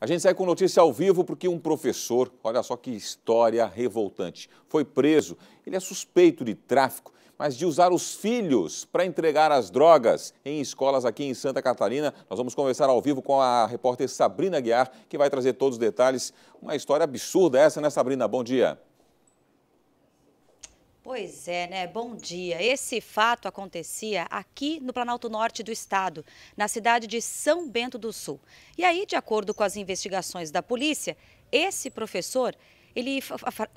A gente sai com notícia ao vivo porque um professor, olha só que história revoltante, foi preso. Ele é suspeito de tráfico, mas de usar os filhos para entregar as drogas em escolas aqui em Santa Catarina. Nós vamos conversar ao vivo com a repórter Sabrina Guiar, que vai trazer todos os detalhes. Uma história absurda essa, né, Sabrina? Bom dia. Pois é, né? Bom dia. Esse fato acontecia aqui no Planalto Norte do estado, na cidade de São Bento do Sul. E aí, de acordo com as investigações da polícia, esse professor ele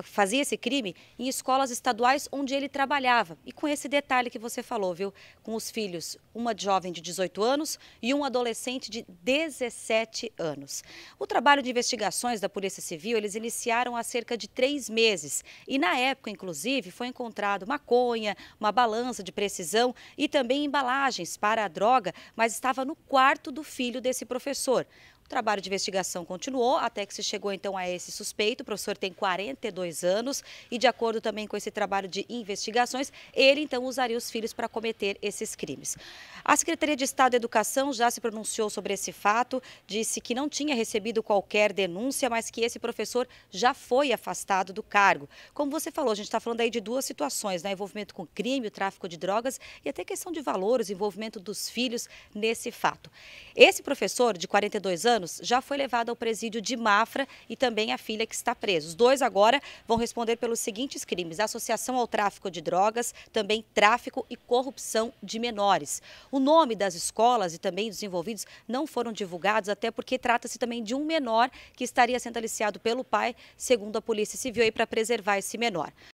fazia esse crime em escolas estaduais onde ele trabalhava. E com esse detalhe que você falou, viu? Com os filhos, uma jovem de 18 anos e um adolescente de 17 anos. O trabalho de investigações da Polícia Civil, eles iniciaram há cerca de três meses. E na época, inclusive, foi encontrado maconha, uma balança de precisão e também embalagens para a droga, mas estava no quarto do filho desse professor. O trabalho de investigação continuou até que se chegou então a esse suspeito. O professor tem 42 anos e, de acordo também com esse trabalho de investigações, ele então usaria os filhos para cometer esses crimes. A Secretaria de Estado da Educação já se pronunciou sobre esse fato, disse que não tinha recebido qualquer denúncia, mas que esse professor já foi afastado do cargo. Como você falou, a gente está falando aí de duas situações, né? envolvimento com crime, o tráfico de drogas e até questão de valores, envolvimento dos filhos nesse fato. Esse professor de 42 anos anos, já foi levado ao presídio de Mafra e também a filha que está presa. Os dois agora vão responder pelos seguintes crimes: associação ao tráfico de drogas, também tráfico e corrupção de menores. O nome das escolas e também dos envolvidos não foram divulgados, até porque trata-se também de um menor que estaria sendo aliciado pelo pai, segundo a Polícia Civil, para preservar esse menor.